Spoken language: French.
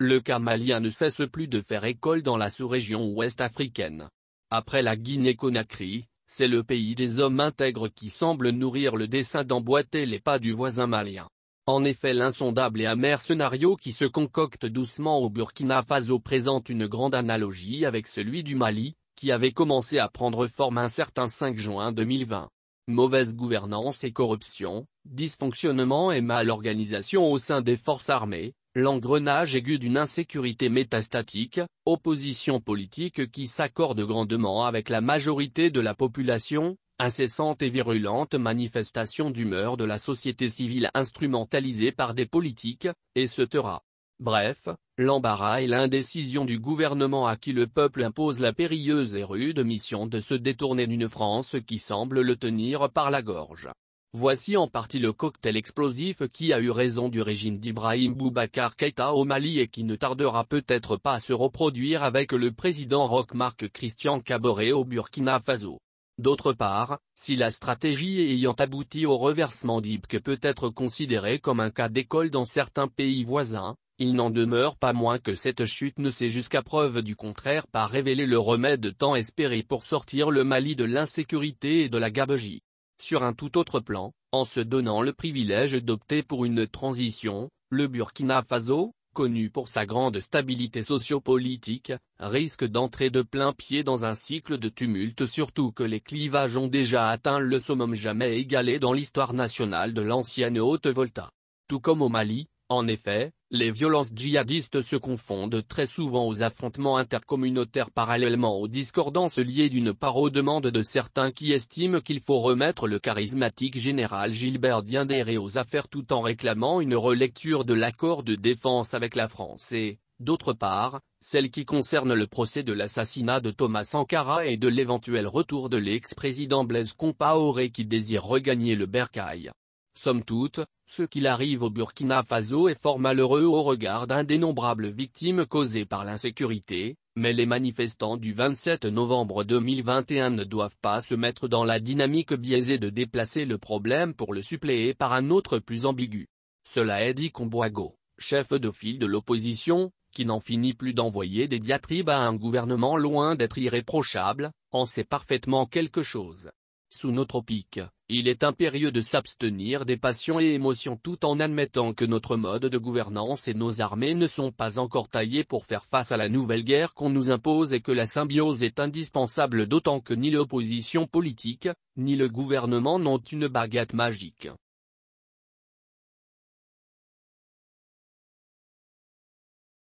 Le malien ne cesse plus de faire école dans la sous-région ouest africaine. Après la Guinée-Conakry, c'est le pays des hommes intègres qui semble nourrir le dessein d'emboîter les pas du voisin malien. En effet l'insondable et amer scénario qui se concocte doucement au Burkina Faso présente une grande analogie avec celui du Mali, qui avait commencé à prendre forme un certain 5 juin 2020. Mauvaise gouvernance et corruption, dysfonctionnement et mal organisation au sein des forces armées, L'engrenage aigu d'une insécurité métastatique, opposition politique qui s'accorde grandement avec la majorité de la population, incessante et virulente manifestation d'humeur de la société civile instrumentalisée par des politiques, et Bref, l'embarras et l'indécision du gouvernement à qui le peuple impose la périlleuse et rude mission de se détourner d'une France qui semble le tenir par la gorge. Voici en partie le cocktail explosif qui a eu raison du régime d'Ibrahim Boubacar Keïta au Mali et qui ne tardera peut-être pas à se reproduire avec le président Rockmark marc Christian Caboret au Burkina Faso. D'autre part, si la stratégie ayant abouti au reversement d'Ibke peut être considérée comme un cas d'école dans certains pays voisins, il n'en demeure pas moins que cette chute ne s'est jusqu'à preuve du contraire pas révélé le remède tant espéré pour sortir le Mali de l'insécurité et de la gabegie. Sur un tout autre plan, en se donnant le privilège d'opter pour une transition, le Burkina Faso, connu pour sa grande stabilité sociopolitique, risque d'entrer de plein pied dans un cycle de tumulte surtout que les clivages ont déjà atteint le summum jamais égalé dans l'histoire nationale de l'ancienne Haute-Volta. Tout comme au Mali, en effet, les violences djihadistes se confondent très souvent aux affrontements intercommunautaires parallèlement aux discordances liées d'une part aux demandes de certains qui estiment qu'il faut remettre le charismatique général Gilbert Diendéré aux affaires tout en réclamant une relecture de l'accord de défense avec la France et, d'autre part, celle qui concerne le procès de l'assassinat de Thomas Sankara et de l'éventuel retour de l'ex-président Blaise Compaoré qui désire regagner le Bercail. Somme toute, ce qu'il arrive au Burkina Faso est fort malheureux au regard d'indénombrables victimes causées par l'insécurité, mais les manifestants du 27 novembre 2021 ne doivent pas se mettre dans la dynamique biaisée de déplacer le problème pour le suppléer par un autre plus ambigu. Cela est dit Comboigo, chef de file de l'opposition, qui n'en finit plus d'envoyer des diatribes à un gouvernement loin d'être irréprochable, en sait parfaitement quelque chose. Sous nos tropiques, il est impérieux de s'abstenir des passions et émotions tout en admettant que notre mode de gouvernance et nos armées ne sont pas encore taillés pour faire face à la nouvelle guerre qu'on nous impose et que la symbiose est indispensable d'autant que ni l'opposition politique, ni le gouvernement n'ont une baguette magique.